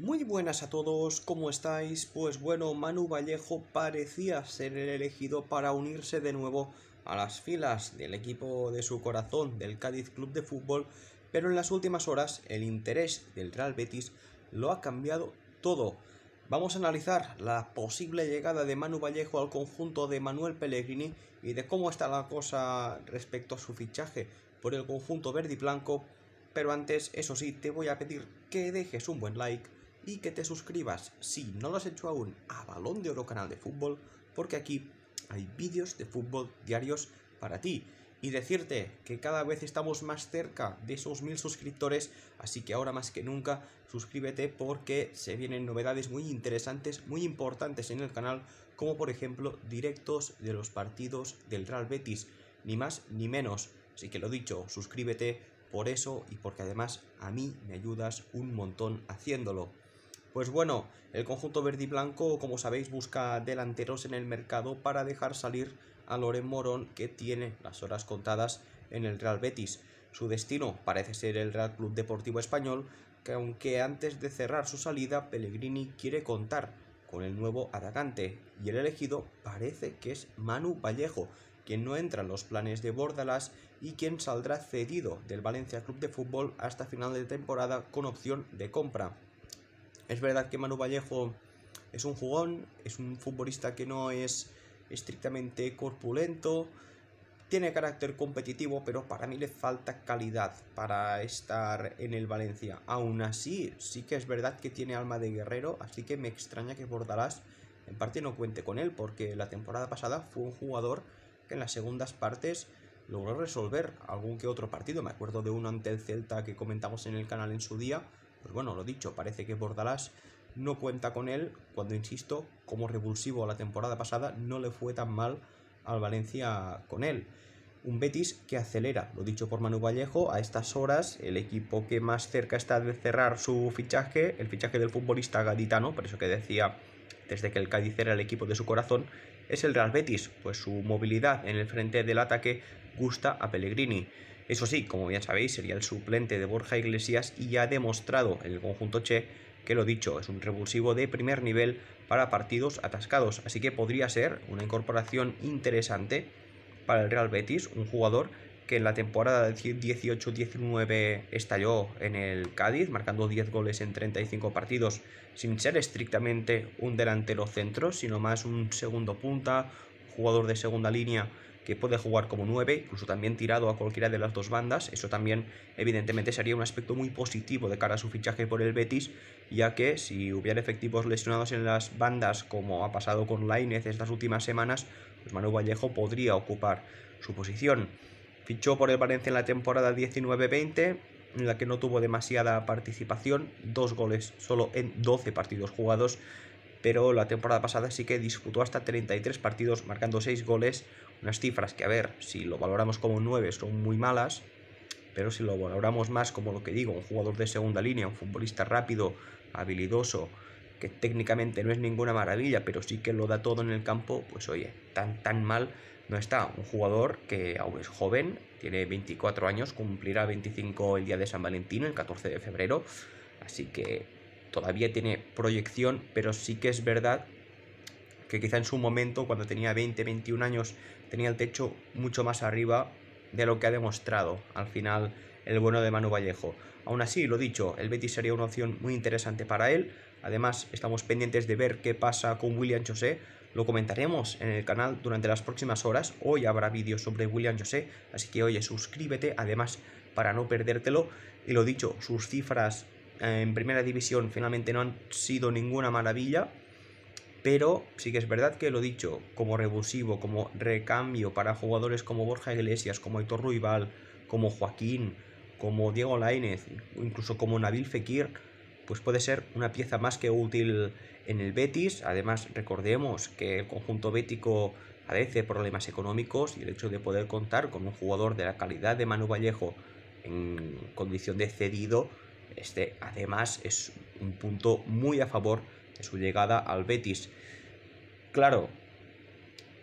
Muy buenas a todos, ¿cómo estáis? Pues bueno, Manu Vallejo parecía ser el elegido para unirse de nuevo a las filas del equipo de su corazón, del Cádiz Club de Fútbol, pero en las últimas horas el interés del Real Betis lo ha cambiado todo. Vamos a analizar la posible llegada de Manu Vallejo al conjunto de Manuel Pellegrini y de cómo está la cosa respecto a su fichaje por el conjunto verde y blanco. Pero antes, eso sí, te voy a pedir que dejes un buen like, y que te suscribas, si no lo has hecho aún, a Balón de Oro Canal de Fútbol, porque aquí hay vídeos de fútbol diarios para ti. Y decirte que cada vez estamos más cerca de esos mil suscriptores, así que ahora más que nunca suscríbete porque se vienen novedades muy interesantes, muy importantes en el canal, como por ejemplo directos de los partidos del Real Betis, ni más ni menos. Así que lo dicho, suscríbete por eso y porque además a mí me ayudas un montón haciéndolo. Pues bueno, el conjunto verde y blanco, como sabéis, busca delanteros en el mercado para dejar salir a Loren Morón, que tiene las horas contadas en el Real Betis. Su destino parece ser el Real Club Deportivo Español, que aunque antes de cerrar su salida, Pellegrini quiere contar con el nuevo atacante, y el elegido parece que es Manu Vallejo, quien no entra en los planes de Bordalas y quien saldrá cedido del Valencia Club de Fútbol hasta final de temporada con opción de compra. Es verdad que Manu Vallejo es un jugón, es un futbolista que no es estrictamente corpulento, tiene carácter competitivo, pero para mí le falta calidad para estar en el Valencia. Aún así, sí que es verdad que tiene alma de guerrero, así que me extraña que Bordalás en parte no cuente con él, porque la temporada pasada fue un jugador que en las segundas partes logró resolver algún que otro partido. Me acuerdo de uno ante el Celta que comentamos en el canal en su día, pues bueno, lo dicho, parece que Bordalás no cuenta con él, cuando insisto, como revulsivo la temporada pasada, no le fue tan mal al Valencia con él. Un Betis que acelera, lo dicho por Manu Vallejo, a estas horas el equipo que más cerca está de cerrar su fichaje, el fichaje del futbolista gaditano, por eso que decía desde que el Cádiz era el equipo de su corazón, es el Real Betis, pues su movilidad en el frente del ataque gusta a Pellegrini. Eso sí, como ya sabéis, sería el suplente de Borja Iglesias y ya ha demostrado en el conjunto Che que lo dicho, es un revulsivo de primer nivel para partidos atascados, así que podría ser una incorporación interesante para el Real Betis, un jugador que en la temporada 18-19 estalló en el Cádiz, marcando 10 goles en 35 partidos, sin ser estrictamente un delantero centro, sino más un segundo punta, jugador de segunda línea que puede jugar como 9, incluso también tirado a cualquiera de las dos bandas. Eso también, evidentemente, sería un aspecto muy positivo de cara a su fichaje por el Betis, ya que si hubiera efectivos lesionados en las bandas, como ha pasado con Lainez estas últimas semanas, pues Vallejo podría ocupar su posición. Fichó por el Valencia en la temporada 19-20, en la que no tuvo demasiada participación, dos goles solo en 12 partidos jugados pero la temporada pasada sí que disputó hasta 33 partidos marcando 6 goles, unas cifras que a ver, si lo valoramos como 9 son muy malas, pero si lo valoramos más como lo que digo, un jugador de segunda línea, un futbolista rápido, habilidoso, que técnicamente no es ninguna maravilla, pero sí que lo da todo en el campo, pues oye, tan tan mal no está. Un jugador que aún es joven, tiene 24 años, cumplirá 25 el día de San Valentín, el 14 de febrero, así que todavía tiene proyección, pero sí que es verdad que quizá en su momento, cuando tenía 20, 21 años, tenía el techo mucho más arriba de lo que ha demostrado al final el bueno de Manu Vallejo. Aún así, lo dicho, el Betis sería una opción muy interesante para él. Además, estamos pendientes de ver qué pasa con William José. Lo comentaremos en el canal durante las próximas horas. Hoy habrá vídeos sobre William José, así que oye, suscríbete, además, para no perdértelo. Y lo dicho, sus cifras eh, en primera división finalmente no han sido ninguna maravilla, pero sí que es verdad que lo dicho, como revulsivo, como recambio para jugadores como Borja Iglesias, como Héctor Ruibal, como Joaquín, como Diego Lainez, incluso como Nabil Fekir, pues puede ser una pieza más que útil en el Betis. Además, recordemos que el conjunto bético padece problemas económicos y el hecho de poder contar con un jugador de la calidad de Manu Vallejo en condición de cedido, este además es un punto muy a favor de su llegada al Betis. Claro,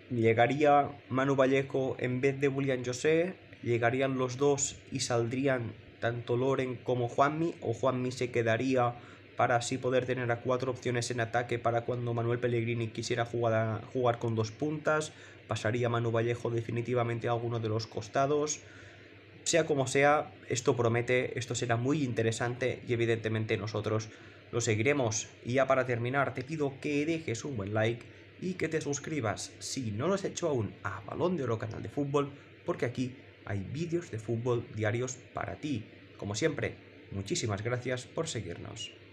llegaría Manu Vallejo en vez de William José, llegarían los dos y saldrían tanto Loren como Juanmi, o Juanmi se quedaría para así poder tener a cuatro opciones en ataque para cuando Manuel Pellegrini quisiera jugar, jugar con dos puntas, pasaría Manu Vallejo definitivamente a alguno de los costados. Sea como sea, esto promete, esto será muy interesante y evidentemente nosotros lo seguiremos. Y ya para terminar, te pido que dejes un buen like y que te suscribas si no lo has hecho aún a Balón de Oro Canal de Fútbol, porque aquí hay vídeos de fútbol diarios para ti. Como siempre, muchísimas gracias por seguirnos.